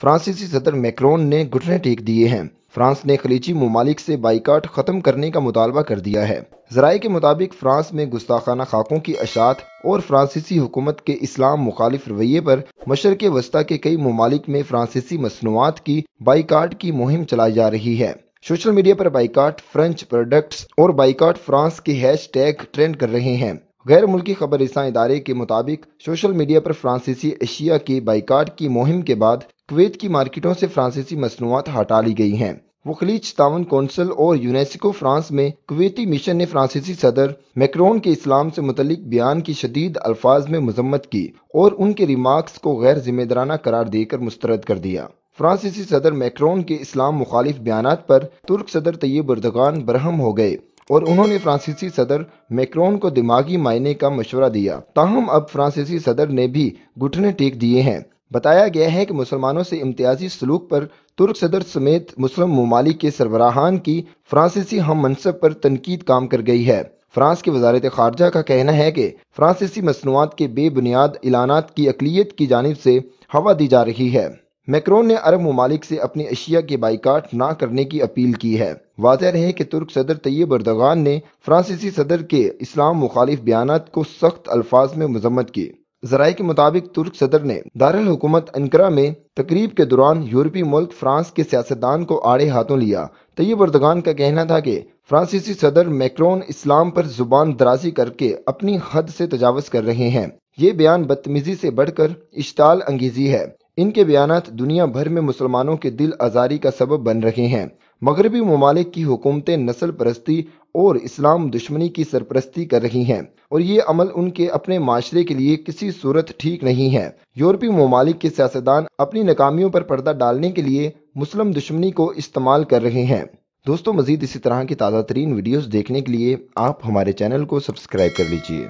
फ्रांसीसी सदर मैक्रोन ने घुटने टेक दिए हैं फ्रांस ने खलीजी ममालिक से बाइकाट खत्म करने का मुतालबा कर दिया है जराये के मुताबिक फ्रांस में गुस्ताखाना खाकों की अशात और फ्रांसीसी हुकूमत के इस्लाम मुखालिफ रवैये पर मशरक वस्ता के कई ममालिक में फ्रांसीसी मसनूआत की बाइकाट की मुहिम चलाई जा रही है सोशल मीडिया पर बाइकाट फ्रेंच प्रोडक्ट्स और बाइकाट फ्रांस के हैश टैग ट्रेंड कर रहे हैं गैर मुल्की खबर रिसा इदारे के मुताबिक सोशल मीडिया पर फ्रांसीसी एशिया की बाइकाट की मुहिम के बाद कुवैत की मार्केटों से फ्रांसीसी मसनूआत हटा ली गई हैं वो खलीज तावन कौंसल और यूनेस्को फ्रांस में कुवैती मिशन ने फ्रांसीसी सदर मैक्रोन के इस्लाम से मुतलिक बयान की शदीद अल्फाज में मजम्मत की और उनके रिमार्क्स को गैर जिम्मेदाराना करार देकर मुस्तरद कर दिया फ्रांसीसी सदर मैक्रोन के इस्लाम मुखालिफ बयान पर तुर्क सदर तैयब बर्दगान बरहम हो गए और उन्होंने फ्रांसीसी सदर मैक्रोन को दिमागी मायने का मशवरा दिया ताहम अब फ्रांसीसी सदर ने भी घुटने टेक दिए हैं बताया गया है कि मुसलमानों से इम्तियाजी सलूक पर तुर्क सदर समेत मुस्लिम ममालिक के सरबराहान की फ्रांसीसी हम मनसब पर तनकीद काम कर गई है फ्रांस की वजारत खारजा का कहना है कि फ्रांसीसी मसनूआत के बेबुनियाद इलानात की अकलीत की जानब से हवा दी जा रही है मैक्रोन ने अरब ममालिक से अपनी अशिया के बाइकाट ना करने की अपील की है वाजह रहे कि तुर्क सदर तैयब अर्दगान ने फ्रांसीसी सदर के इस्लाम मुखालिफ बयान को सख्त अल्फाज में मजम्मत की जराये के मुताबिक तुर्क सदर ने दारुल हुकूमत अनकरा में तकरीब के दौरान यूरोपीय मुल्क फ्रांस के सियासतदान को आड़े हाथों लिया तयब अर्दगान का कहना था कि फ्रांसीसी सदर मैक्रोन इस्लाम पर जुबान दराजी करके अपनी हद से तजावज़ कर रहे हैं ये बयान बदतमीजी से बढ़कर इश्ताल अंगेजी है इनके बयान दुनिया भर में मुसलमानों के दिल आज़ारी का सबब बन रहे हैं मगरबी ममालिक की हुकूमतें नस्ल परस्ती और इस्लाम दुश्मनी की सरपरस्ती कर रही हैं और ये अमल उनके अपने माशरे के लिए किसी सूरत ठीक नहीं है यूरोपी ममालिक के सियासतदान अपनी नाकामियों पर पर्दा डालने के लिए मुस्लिम दुश्मनी को इस्तेमाल कर रहे हैं दोस्तों मजीद इसी तरह की ताज़ा तरीन वीडियोज़ देखने के लिए आप हमारे चैनल को सब्सक्राइब कर लीजिए